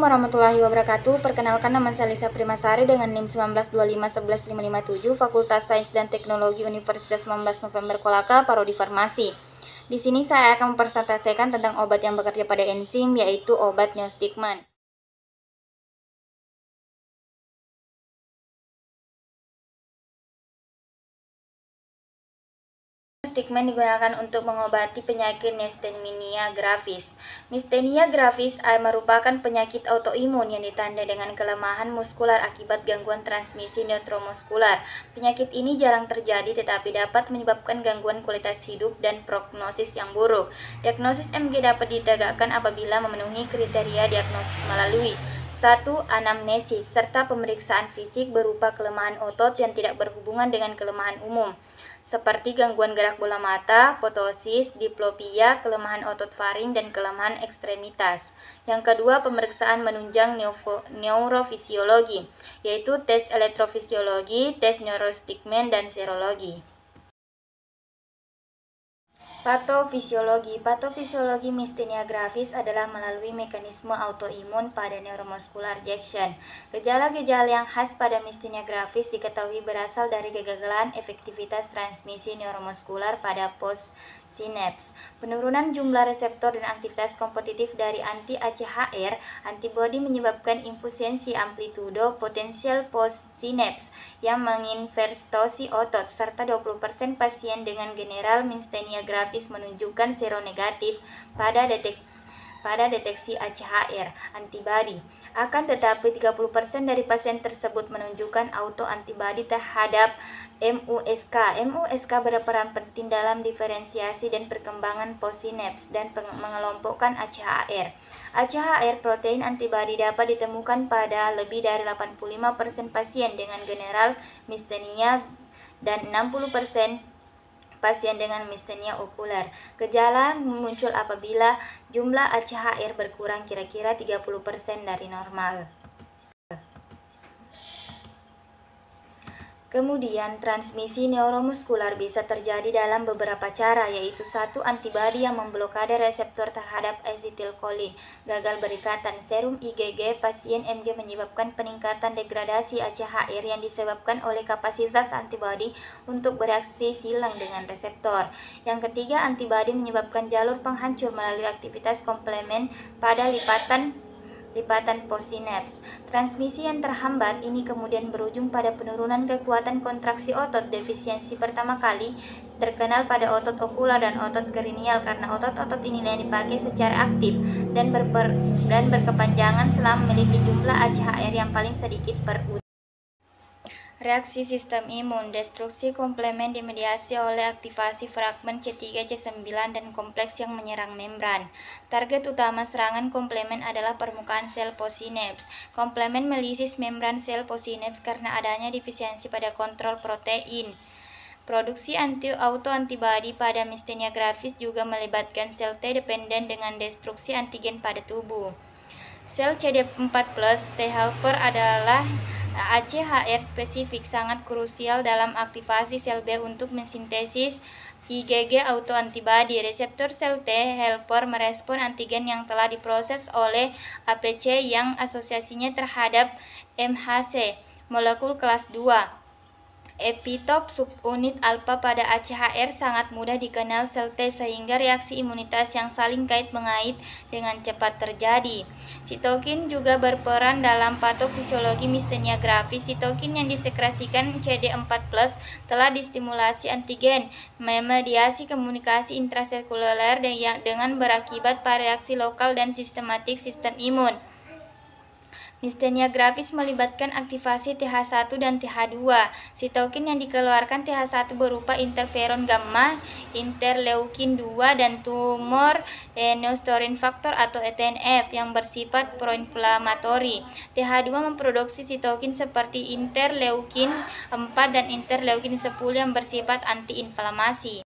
Assalamualaikum warahmatullahi wabarakatuh. Perkenalkan nama saya Lisa Primasari dengan NIM tujuh Fakultas Sains dan Teknologi Universitas 19 November Kolaka, Parodi Farmasi. Di sini saya akan mempresentasikan tentang obat yang bekerja pada enzim yaitu obat neostigman. Stigma digunakan untuk mengobati penyakit nystagmia gravis. Nystagmia gravis eh, merupakan penyakit autoimun yang ditandai dengan kelemahan muskular akibat gangguan transmisi neuromuskular. Penyakit ini jarang terjadi tetapi dapat menyebabkan gangguan kualitas hidup dan prognosis yang buruk. Diagnosis MG dapat ditegakkan apabila memenuhi kriteria diagnosis melalui 1. Anamnesis serta pemeriksaan fisik berupa kelemahan otot yang tidak berhubungan dengan kelemahan umum seperti gangguan gerak bola mata, potosis, diplopia, kelemahan otot faring, dan kelemahan ekstremitas. Yang kedua, pemeriksaan menunjang neurofisiologi, yaitu tes elektrofisiologi, tes neurostigmen, dan serologi. Patofisiologi Patofisiologi miastenia gravis adalah melalui mekanisme autoimun pada neuromuscular junction. Gejala-gejala yang khas pada miastenia gravis diketahui berasal dari kegagalan efektivitas transmisi neuromuscular pada post sinaps, penurunan jumlah reseptor dan aktivitas kompetitif dari anti-ACHR, antibody menyebabkan impusensi amplitudo potensial post sinaps yang menginverstosi otot serta 20% pasien dengan general miastenia gravis grafis menunjukkan seronegatif pada detek pada deteksi ACHR antibody. Akan tetapi 30% dari pasien tersebut menunjukkan autoantibody terhadap MUSK. MUSK berperan penting dalam diferensiasi dan perkembangan posinaps dan mengelompokkan ACHR. ACHR protein antibody dapat ditemukan pada lebih dari 85% pasien dengan general mistenia dan 60% pasien dengan mistenia okuler. Gejala muncul apabila jumlah ACHR berkurang kira-kira 30% dari normal. Kemudian, transmisi neuromuskular bisa terjadi dalam beberapa cara, yaitu satu antibodi yang memblokade reseptor terhadap acetylcholine gagal berikatan serum IgG pasien MG menyebabkan peningkatan degradasi ACHR yang disebabkan oleh kapasitas antibodi untuk bereaksi silang dengan reseptor. Yang ketiga, antibodi menyebabkan jalur penghancur melalui aktivitas komplement pada lipatan lipatan postsinaps. Transmisi yang terhambat ini kemudian berujung pada penurunan kekuatan kontraksi otot defisiensi pertama kali terkenal pada otot okular dan otot kerinial karena otot-otot inilah yang dipakai secara aktif dan berper dan berkepanjangan selama memiliki jumlah ACHR yang paling sedikit per Reaksi sistem imun, destruksi komplement dimediasi oleh aktivasi fragmen C3, C9, dan kompleks yang menyerang membran. Target utama serangan komplement adalah permukaan sel posinaps. Komplement melisis membran sel posinaps karena adanya defisiensi pada kontrol protein. Produksi anti autoantibodi pada mistenia grafis juga melibatkan sel T dependen dengan destruksi antigen pada tubuh. Sel CD4+, T helper adalah ACHR spesifik sangat krusial dalam aktivasi sel B untuk mensintesis IgG autoantibody. Reseptor sel T helper merespon antigen yang telah diproses oleh APC yang asosiasinya terhadap MHC, molekul kelas 2 epitop subunit alfa pada ACHR sangat mudah dikenal sel T sehingga reaksi imunitas yang saling kait mengait dengan cepat terjadi. Sitokin juga berperan dalam patofisiologi mistenia grafis. Sitokin yang disekresikan CD4+ telah distimulasi antigen, memediasi komunikasi intraseluler ya- dengan berakibat pada reaksi lokal dan sistematik sistem imun. Mistenia grafis melibatkan aktivasi TH1 dan TH2. Sitokin yang dikeluarkan TH1 berupa interferon gamma, interleukin 2 dan tumor eh, neostorin faktor atau ETNF yang bersifat proinflamatori. TH2 memproduksi sitokin seperti interleukin 4 dan interleukin 10 yang bersifat antiinflamasi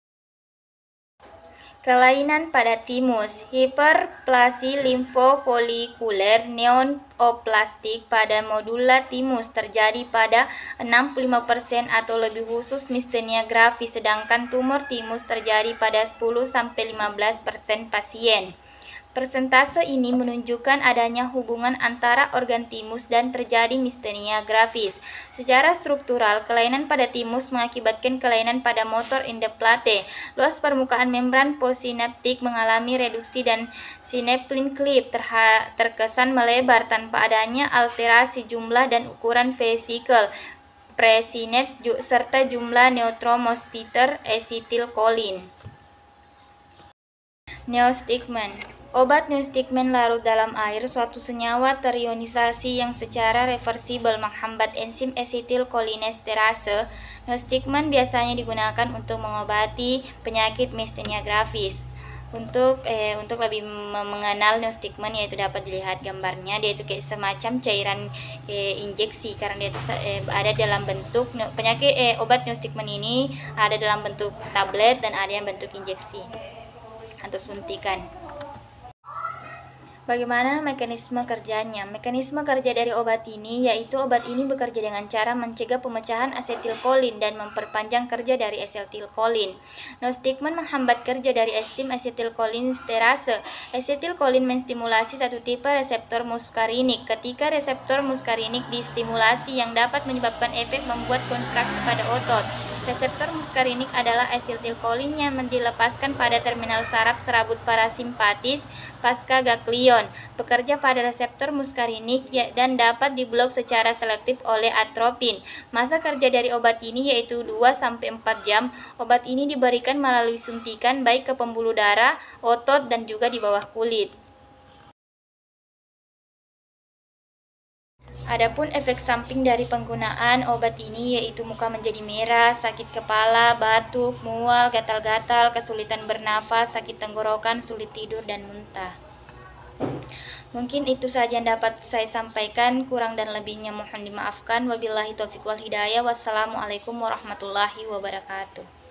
kelainan pada timus, hiperplasi limfofolikuler neoplastik pada modula timus terjadi pada 65% atau lebih khusus mistenia gravis, sedangkan tumor timus terjadi pada 10-15% pasien. Persentase ini menunjukkan adanya hubungan antara organ timus dan terjadi mistenia grafis. Secara struktural, kelainan pada timus mengakibatkan kelainan pada motor indeplate. Luas permukaan membran posinaptik mengalami reduksi dan sineplin klip terkesan melebar tanpa adanya alterasi jumlah dan ukuran vesikel presinaps serta jumlah neutromostiter esetilkolin. Neostigmen Obat nustigmin larut dalam air suatu senyawa terionisasi yang secara reversibel menghambat enzim esetilkolinesterase. Nustigmin nah, biasanya digunakan untuk mengobati penyakit mistenia gravis untuk eh, untuk lebih mengenal neostigman yaitu dapat dilihat gambarnya dia itu kayak semacam cairan eh, injeksi karena dia itu eh, ada dalam bentuk nah, penyakit eh, obat neostigman ini ada dalam bentuk tablet dan ada yang bentuk injeksi atau suntikan. Bagaimana mekanisme kerjanya? Mekanisme kerja dari obat ini yaitu obat ini bekerja dengan cara mencegah pemecahan asetilkolin dan memperpanjang kerja dari asetilkolin. Nostigmen menghambat kerja dari enzim asetilkolin sterase. Asetilkolin menstimulasi satu tipe reseptor muskarinik. Ketika reseptor muskarinik distimulasi yang dapat menyebabkan efek membuat kontraksi pada otot. Reseptor muskarinik adalah esiltilkolin yang dilepaskan pada terminal saraf serabut parasimpatis pasca gaklion, bekerja pada reseptor muskarinik ya, dan dapat diblok secara selektif oleh atropin. Masa kerja dari obat ini yaitu 2 sampai 4 jam. Obat ini diberikan melalui suntikan baik ke pembuluh darah, otot dan juga di bawah kulit. Adapun efek samping dari penggunaan obat ini yaitu muka menjadi merah, sakit kepala, batuk, mual, gatal-gatal, kesulitan bernafas, sakit tenggorokan, sulit tidur, dan muntah. Mungkin itu saja yang dapat saya sampaikan. Kurang dan lebihnya mohon dimaafkan. Wabillahi taufiq wal hidayah. Wassalamualaikum warahmatullahi wabarakatuh.